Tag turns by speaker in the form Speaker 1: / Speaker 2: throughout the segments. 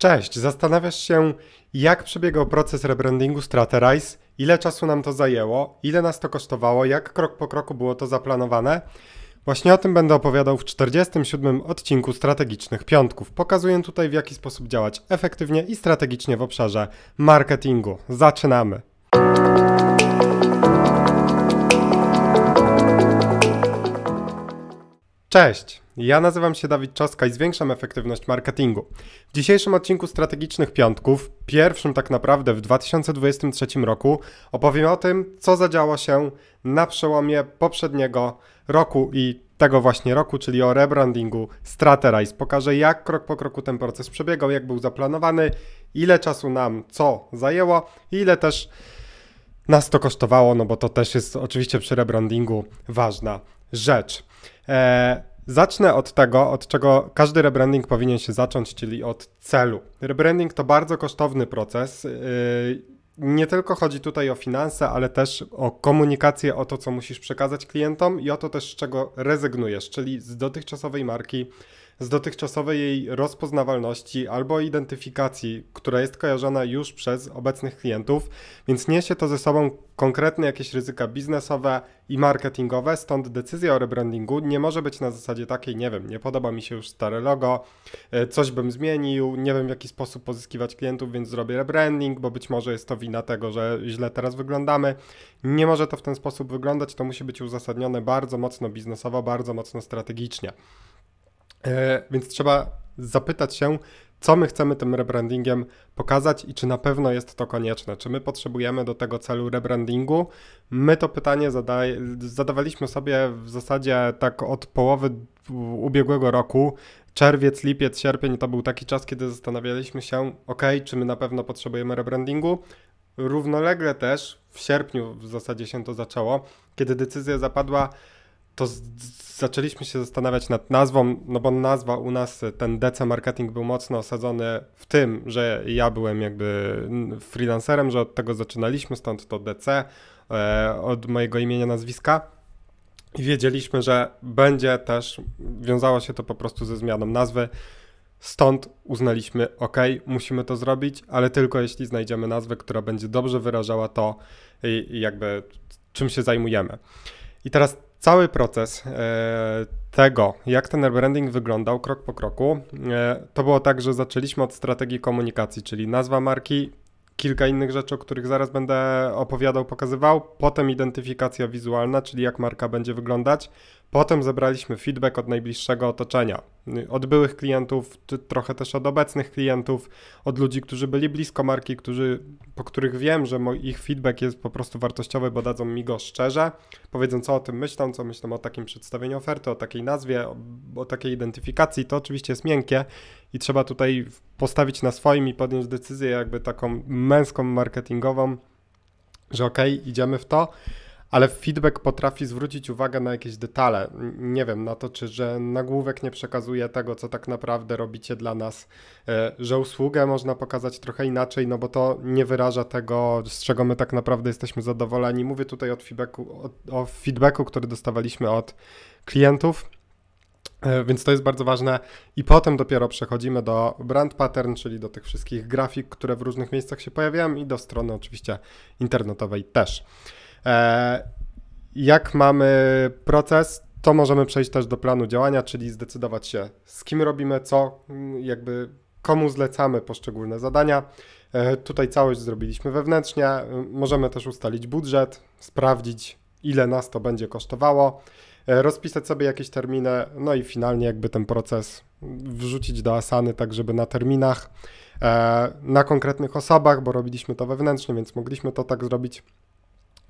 Speaker 1: Cześć, zastanawiasz się, jak przebiegał proces rebrandingu Straterize, ile czasu nam to zajęło, ile nas to kosztowało, jak krok po kroku było to zaplanowane? Właśnie o tym będę opowiadał w 47 odcinku Strategicznych Piątków. Pokazuję tutaj, w jaki sposób działać efektywnie i strategicznie w obszarze marketingu. Zaczynamy! Cześć, ja nazywam się Dawid Czaska i zwiększam efektywność marketingu. W dzisiejszym odcinku Strategicznych Piątków, pierwszym tak naprawdę w 2023 roku, opowiem o tym, co zadziało się na przełomie poprzedniego roku i tego właśnie roku, czyli o rebrandingu Straterize. Pokażę, jak krok po kroku ten proces przebiegał, jak był zaplanowany, ile czasu nam co zajęło i ile też nas to kosztowało, no bo to też jest oczywiście przy rebrandingu ważna rzecz. E, zacznę od tego, od czego każdy rebranding powinien się zacząć, czyli od celu. Rebranding to bardzo kosztowny proces. E, nie tylko chodzi tutaj o finanse, ale też o komunikację, o to, co musisz przekazać klientom i o to też, z czego rezygnujesz, czyli z dotychczasowej marki z dotychczasowej jej rozpoznawalności albo identyfikacji, która jest kojarzona już przez obecnych klientów, więc niesie to ze sobą konkretne jakieś ryzyka biznesowe i marketingowe, stąd decyzja o rebrandingu nie może być na zasadzie takiej, nie wiem, nie podoba mi się już stare logo, e, coś bym zmienił, nie wiem w jaki sposób pozyskiwać klientów, więc zrobię rebranding, bo być może jest to wina tego, że źle teraz wyglądamy. Nie może to w ten sposób wyglądać, to musi być uzasadnione bardzo mocno biznesowo, bardzo mocno strategicznie. E, więc trzeba zapytać się, co my chcemy tym rebrandingiem pokazać i czy na pewno jest to konieczne. Czy my potrzebujemy do tego celu rebrandingu? My to pytanie zadaj, zadawaliśmy sobie w zasadzie tak od połowy ubiegłego roku. Czerwiec, lipiec, sierpień to był taki czas, kiedy zastanawialiśmy się, ok, czy my na pewno potrzebujemy rebrandingu. Równolegle też w sierpniu w zasadzie się to zaczęło, kiedy decyzja zapadła to zaczęliśmy się zastanawiać nad nazwą, no bo nazwa u nas, ten DC marketing był mocno osadzony w tym, że ja byłem jakby freelancerem, że od tego zaczynaliśmy, stąd to DC, e, od mojego imienia, nazwiska. I wiedzieliśmy, że będzie też, wiązało się to po prostu ze zmianą nazwy. Stąd uznaliśmy, ok, musimy to zrobić, ale tylko jeśli znajdziemy nazwę, która będzie dobrze wyrażała to, jakby czym się zajmujemy. I teraz Cały proces e, tego, jak ten rebranding wyglądał krok po kroku, e, to było tak, że zaczęliśmy od strategii komunikacji, czyli nazwa marki, kilka innych rzeczy, o których zaraz będę opowiadał, pokazywał. Potem identyfikacja wizualna, czyli jak marka będzie wyglądać. Potem zebraliśmy feedback od najbliższego otoczenia, od byłych klientów, trochę też od obecnych klientów, od ludzi, którzy byli blisko marki, którzy po których wiem, że ich feedback jest po prostu wartościowy, bo dadzą mi go szczerze, powiedzą co o tym myślą, co myślą o takim przedstawieniu oferty, o takiej nazwie, o, o takiej identyfikacji, to oczywiście jest miękkie i trzeba tutaj postawić na swoim i podjąć decyzję jakby taką męską marketingową, że ok, idziemy w to, ale feedback potrafi zwrócić uwagę na jakieś detale. Nie wiem, na to, czy że nagłówek nie przekazuje tego, co tak naprawdę robicie dla nas, e, że usługę można pokazać trochę inaczej, no bo to nie wyraża tego, z czego my tak naprawdę jesteśmy zadowoleni. Mówię tutaj od feedbacku, o, o feedbacku, który dostawaliśmy od klientów. E, więc to jest bardzo ważne. I potem dopiero przechodzimy do brand pattern, czyli do tych wszystkich grafik, które w różnych miejscach się pojawiają i do strony oczywiście internetowej też. E, jak mamy proces, to możemy przejść też do planu działania, czyli zdecydować się, z kim robimy co, jakby komu zlecamy poszczególne zadania. E, tutaj całość zrobiliśmy wewnętrznie. Możemy też ustalić budżet, sprawdzić, ile nas to będzie kosztowało, e, rozpisać sobie jakieś terminy, no i finalnie jakby ten proces wrzucić do Asany, tak żeby na terminach, na konkretnych osobach, bo robiliśmy to wewnętrznie, więc mogliśmy to tak zrobić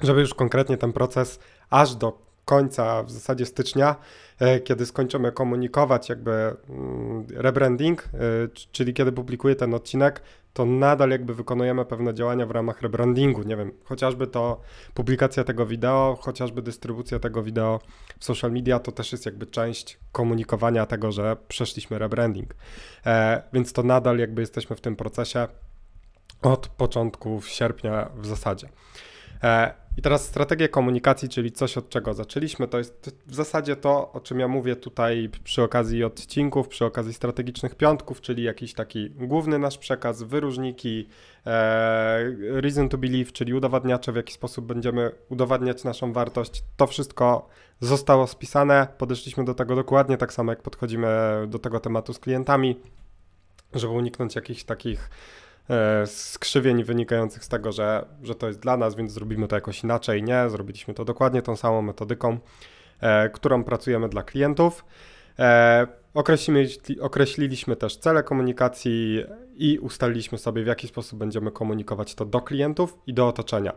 Speaker 1: żeby już konkretnie ten proces aż do końca, w zasadzie stycznia, e, kiedy skończymy komunikować jakby mm, rebranding, e, czyli kiedy publikuję ten odcinek, to nadal jakby wykonujemy pewne działania w ramach rebrandingu. Nie wiem, chociażby to publikacja tego wideo, chociażby dystrybucja tego wideo w social media, to też jest jakby część komunikowania tego, że przeszliśmy rebranding. E, więc to nadal jakby jesteśmy w tym procesie od początku sierpnia w zasadzie. I teraz strategia komunikacji, czyli coś od czego zaczęliśmy, to jest w zasadzie to, o czym ja mówię tutaj przy okazji odcinków, przy okazji strategicznych piątków, czyli jakiś taki główny nasz przekaz, wyróżniki, e, reason to believe, czyli udowadniacze, w jaki sposób będziemy udowadniać naszą wartość. To wszystko zostało spisane, podeszliśmy do tego dokładnie tak samo, jak podchodzimy do tego tematu z klientami, żeby uniknąć jakichś takich E, skrzywień wynikających z tego, że, że to jest dla nas, więc zrobimy to jakoś inaczej. Nie, zrobiliśmy to dokładnie tą samą metodyką, e, którą pracujemy dla klientów. E, określiliśmy też cele komunikacji i ustaliliśmy sobie, w jaki sposób będziemy komunikować to do klientów i do otoczenia.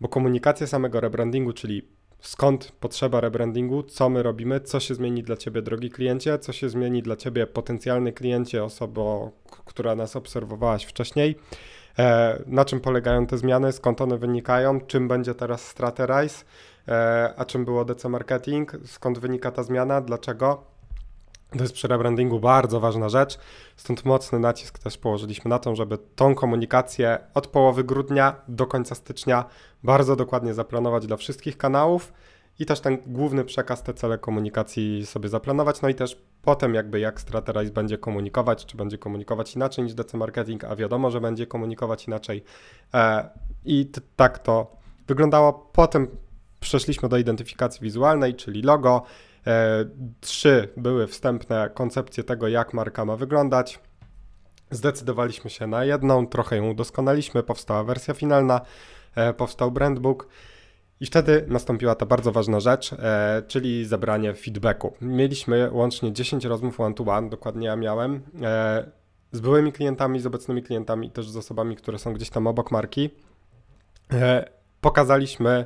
Speaker 1: Bo komunikacja samego rebrandingu, czyli skąd potrzeba rebrandingu, co my robimy, co się zmieni dla ciebie, drogi kliencie, co się zmieni dla ciebie, potencjalny kliencie, osoba, która nas obserwowałaś wcześniej, e, na czym polegają te zmiany, skąd one wynikają, czym będzie teraz Straterize, e, a czym było DC Marketing, skąd wynika ta zmiana, dlaczego to jest przy rebrandingu bardzo ważna rzecz, stąd mocny nacisk też położyliśmy na to, żeby tą komunikację od połowy grudnia do końca stycznia bardzo dokładnie zaplanować dla wszystkich kanałów i też ten główny przekaz, te cele komunikacji sobie zaplanować, no i też potem jakby jak Straterize będzie komunikować, czy będzie komunikować inaczej niż DC Marketing, a wiadomo, że będzie komunikować inaczej e, i tak to wyglądało. Potem przeszliśmy do identyfikacji wizualnej, czyli logo, E, trzy były wstępne koncepcje tego, jak marka ma wyglądać. Zdecydowaliśmy się na jedną, trochę ją udoskonaliśmy, powstała wersja finalna, e, powstał brandbook. I wtedy nastąpiła ta bardzo ważna rzecz, e, czyli zebranie feedbacku. Mieliśmy łącznie 10 rozmów one-to-one, one, dokładnie ja miałem, e, z byłymi klientami, z obecnymi klientami, też z osobami, które są gdzieś tam obok marki. E, pokazaliśmy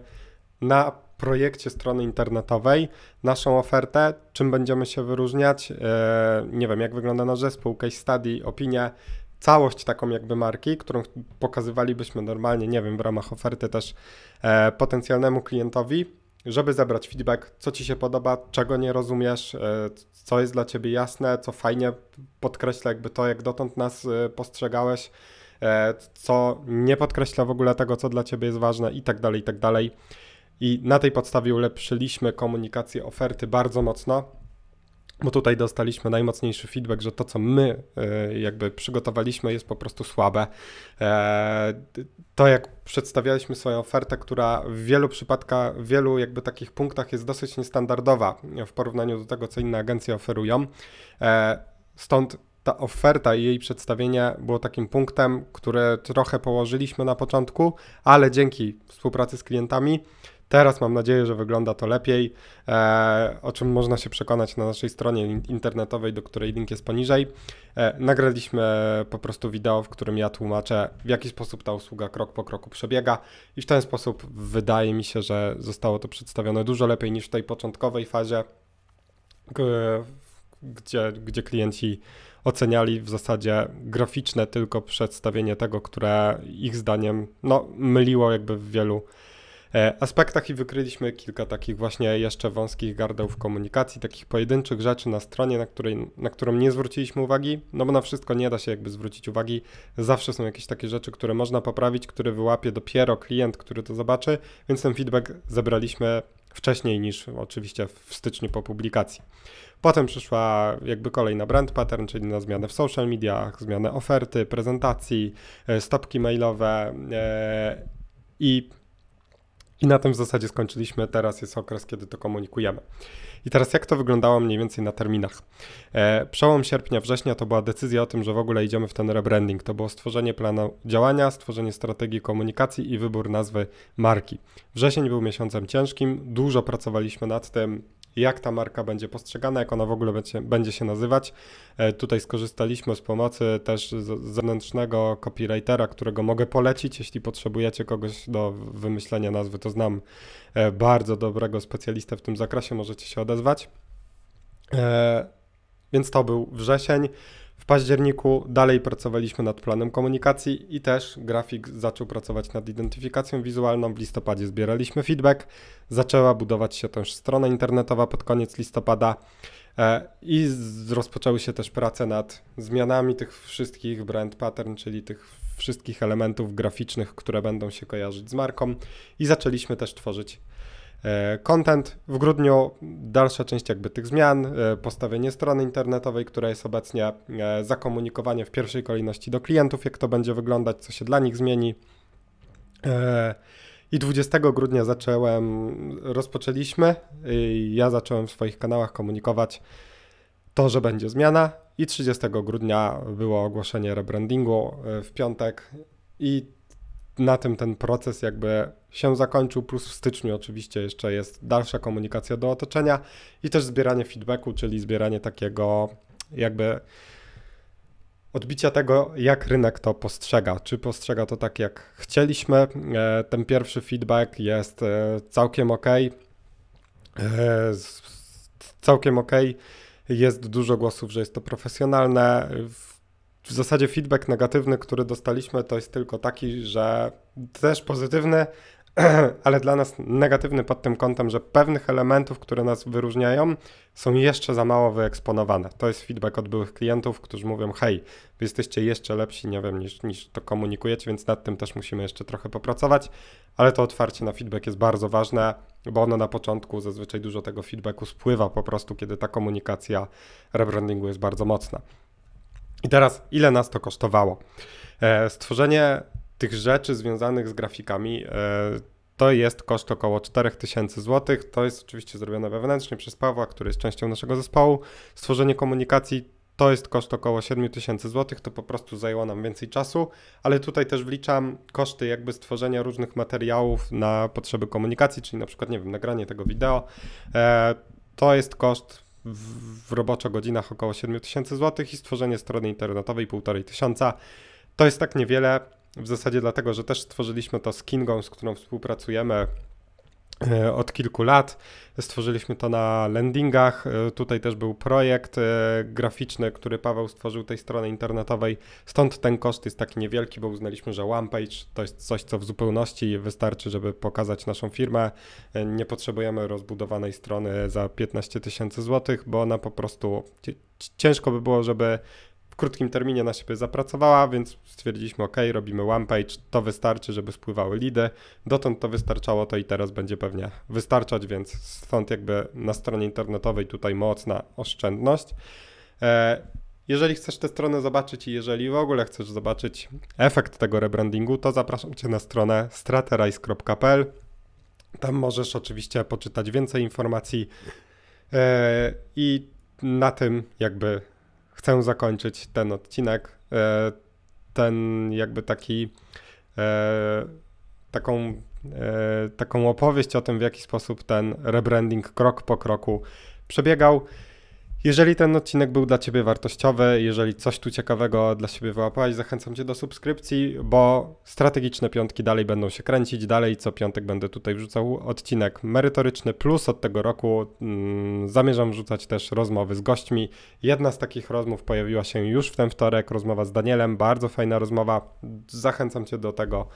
Speaker 1: na projekcie strony internetowej, naszą ofertę, czym będziemy się wyróżniać, e, nie wiem, jak wygląda nasz zespół, case study, opinię, całość taką jakby marki, którą pokazywalibyśmy normalnie, nie wiem, w ramach oferty też e, potencjalnemu klientowi, żeby zebrać feedback, co ci się podoba, czego nie rozumiesz, e, co jest dla ciebie jasne, co fajnie podkreśla jakby to, jak dotąd nas postrzegałeś, co nie podkreśla w ogóle tego, co dla ciebie jest ważne i tak dalej, i tak dalej. I na tej podstawie ulepszyliśmy komunikację oferty bardzo mocno, bo tutaj dostaliśmy najmocniejszy feedback, że to, co my e, jakby przygotowaliśmy, jest po prostu słabe. E, to, jak przedstawialiśmy swoją ofertę, która w wielu przypadkach, w wielu jakby takich punktach jest dosyć niestandardowa w porównaniu do tego, co inne agencje oferują. E, stąd ta oferta i jej przedstawienie było takim punktem, które trochę położyliśmy na początku, ale dzięki współpracy z klientami Teraz mam nadzieję, że wygląda to lepiej, e, o czym można się przekonać na naszej stronie internetowej, do której link jest poniżej. E, nagraliśmy po prostu wideo, w którym ja tłumaczę, w jaki sposób ta usługa krok po kroku przebiega, i w ten sposób wydaje mi się, że zostało to przedstawione dużo lepiej niż w tej początkowej fazie, gdzie, gdzie klienci oceniali w zasadzie graficzne tylko przedstawienie tego, które ich zdaniem no, myliło jakby w wielu E, aspektach i wykryliśmy kilka takich właśnie jeszcze wąskich gardeł w komunikacji, takich pojedynczych rzeczy na stronie, na, której, na którą nie zwróciliśmy uwagi, no bo na wszystko nie da się jakby zwrócić uwagi. Zawsze są jakieś takie rzeczy, które można poprawić, które wyłapie dopiero klient, który to zobaczy, więc ten feedback zebraliśmy wcześniej niż oczywiście w styczniu po publikacji. Potem przyszła jakby kolej na brand pattern, czyli na zmianę w social mediach, zmianę oferty, prezentacji, e, stopki mailowe e, i i na tym w zasadzie skończyliśmy. Teraz jest okres, kiedy to komunikujemy. I teraz jak to wyglądało mniej więcej na terminach? E, przełom sierpnia, września to była decyzja o tym, że w ogóle idziemy w ten rebranding. To było stworzenie planu działania, stworzenie strategii komunikacji i wybór nazwy marki. Wrzesień był miesiącem ciężkim, dużo pracowaliśmy nad tym, jak ta marka będzie postrzegana, jak ona w ogóle będzie, będzie się nazywać. E, tutaj skorzystaliśmy z pomocy też z zewnętrznego copywritera, którego mogę polecić, jeśli potrzebujecie kogoś do wymyślenia nazwy, to znam e, bardzo dobrego specjalistę w tym zakresie, możecie się odezwać. E, więc to był wrzesień październiku dalej pracowaliśmy nad planem komunikacji i też grafik zaczął pracować nad identyfikacją wizualną. W listopadzie zbieraliśmy feedback, zaczęła budować się też strona internetowa pod koniec listopada e, i rozpoczęły się też prace nad zmianami tych wszystkich brand pattern, czyli tych wszystkich elementów graficznych, które będą się kojarzyć z marką i zaczęliśmy też tworzyć E, content w grudniu, dalsza część jakby tych zmian, e, postawienie strony internetowej, która jest obecnie, e, zakomunikowanie w pierwszej kolejności do klientów, jak to będzie wyglądać, co się dla nich zmieni. I 20 grudnia zacząłem, rozpoczęliśmy, ja zacząłem w swoich kanałach komunikować to, że będzie zmiana i 30 grudnia było ogłoszenie rebrandingu w piątek i na tym ten proces jakby się zakończył, plus w styczniu oczywiście jeszcze jest dalsza komunikacja do otoczenia i też zbieranie feedbacku, czyli zbieranie takiego jakby odbicia tego, jak rynek to postrzega. Czy postrzega to tak, jak chcieliśmy? E, ten pierwszy feedback jest e, całkiem ok. E, całkiem ok. Jest dużo głosów, że jest to profesjonalne w zasadzie feedback negatywny, który dostaliśmy, to jest tylko taki, że też pozytywny, ale dla nas negatywny pod tym kątem, że pewnych elementów, które nas wyróżniają, są jeszcze za mało wyeksponowane. To jest feedback od byłych klientów, którzy mówią: Hej, wy jesteście jeszcze lepsi, nie wiem, niż, niż to komunikujecie, więc nad tym też musimy jeszcze trochę popracować. Ale to otwarcie na feedback jest bardzo ważne, bo ono na początku zazwyczaj dużo tego feedbacku spływa po prostu, kiedy ta komunikacja rebrandingu jest bardzo mocna. I teraz, ile nas to kosztowało? E, stworzenie tych rzeczy związanych z grafikami e, to jest koszt około 4000 zł. To jest oczywiście zrobione wewnętrznie przez Pawła, który jest częścią naszego zespołu. Stworzenie komunikacji to jest koszt około 7000 zł, to po prostu zajęło nam więcej czasu, ale tutaj też wliczam koszty jakby stworzenia różnych materiałów na potrzeby komunikacji, czyli na przykład, nie wiem, nagranie tego wideo. E, to jest koszt w roboczo godzinach około 7000 zł i stworzenie strony internetowej 1500. To jest tak niewiele, w zasadzie dlatego, że też stworzyliśmy to z Kingą, z którą współpracujemy E, od kilku lat. Stworzyliśmy to na landingach. E, tutaj też był projekt e, graficzny, który Paweł stworzył tej strony internetowej. Stąd ten koszt jest taki niewielki, bo uznaliśmy, że OnePage to jest coś, co w zupełności wystarczy, żeby pokazać naszą firmę. Nie potrzebujemy rozbudowanej strony za 15 tysięcy złotych, bo ona po prostu ciężko by było, żeby krótkim terminie na siebie zapracowała, więc stwierdziliśmy, ok, robimy one page, to wystarczy, żeby spływały lidy. Dotąd to wystarczało, to i teraz będzie pewnie wystarczać, więc stąd jakby na stronie internetowej tutaj mocna oszczędność. E, jeżeli chcesz tę stronę zobaczyć i jeżeli w ogóle chcesz zobaczyć efekt tego rebrandingu, to zapraszam Cię na stronę straterize.pl. Tam możesz oczywiście poczytać więcej informacji e, i na tym jakby chcę zakończyć ten odcinek, e, ten jakby taki, e, taką, e, taką opowieść o tym, w jaki sposób ten rebranding krok po kroku przebiegał. Jeżeli ten odcinek był dla Ciebie wartościowy, jeżeli coś tu ciekawego dla siebie wyłapałeś, zachęcam Cię do subskrypcji, bo strategiczne piątki dalej będą się kręcić, dalej co piątek będę tutaj wrzucał odcinek merytoryczny, plus od tego roku mm, zamierzam wrzucać też rozmowy z gośćmi. Jedna z takich rozmów pojawiła się już w ten wtorek, rozmowa z Danielem, bardzo fajna rozmowa, zachęcam Cię do tego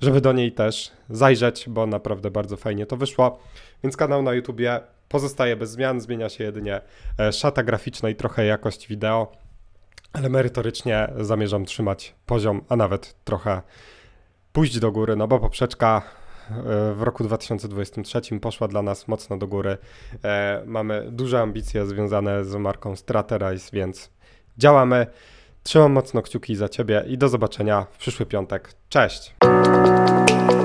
Speaker 1: żeby do niej też zajrzeć, bo naprawdę bardzo fajnie to wyszło. Więc kanał na YouTubie pozostaje bez zmian, zmienia się jedynie e, szata graficzna i trochę jakość wideo, ale merytorycznie zamierzam trzymać poziom, a nawet trochę pójść do góry, no bo poprzeczka e, w roku 2023 poszła dla nas mocno do góry. E, mamy duże ambicje związane z marką Straterize, więc działamy. Trzymam mocno kciuki za Ciebie i do zobaczenia w przyszły piątek. Cześć!